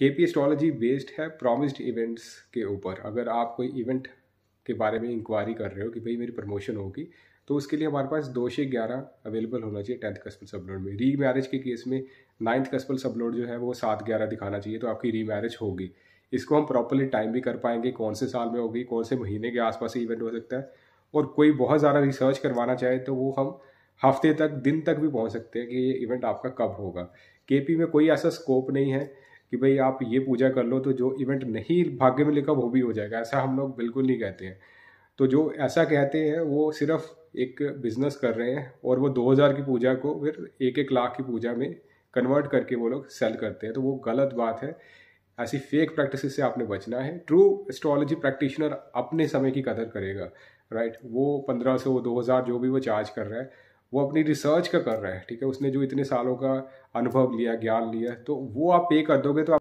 के P astrology based है promised events के ऊपर अगर आप कोई इवेंट के बारे में इंक्वायरी कर रहे हो कि भाई मेरी प्रमोशन होगी तो उसके लिए हमारे पास दो से ग्यारह अवेलेबल होना चाहिए टेंथ कस्पल सबलोड में री मैरिज के केस में नाइन्थ कस्पल सबलोड जो है वो सात ग्यारह दिखाना चाहिए तो आपकी री मैरिज होगी इसको हम प्रॉपरली टाइम भी कर पाएंगे कौन से साल में होगी कौन से महीने के आसपास इवेंट हो सकता है और कोई बहुत ज़्यादा रिसर्च करवाना चाहे तो वो हम हफ्ते तक दिन तक भी पहुँच सकते हैं कि ये इवेंट आपका कब होगा केपी में कोई ऐसा स्कोप नहीं है कि भाई आप ये पूजा कर लो तो जो इवेंट नहीं भाग्य में लिखा वो भी हो जाएगा ऐसा हम लोग बिल्कुल नहीं कहते हैं तो जो ऐसा कहते हैं वो सिर्फ एक बिजनेस कर रहे हैं और वो 2000 की पूजा को फिर एक एक लाख की पूजा में कन्वर्ट करके वो लोग सेल करते हैं तो वो गलत बात है ऐसी फेक प्रैक्टिस से आपने बचना है ट्रू एस्ट्रोलॉजी प्रैक्टिशनर अपने समय की कदर करेगा राइट वो पंद्रह सौ दो हज़ार जो भी वो चार्ज कर रहा है वो अपनी रिसर्च का कर रहा है ठीक है उसने जो इतने सालों का अनुभव लिया ज्ञान लिया तो वो आप पे कर दोगे तो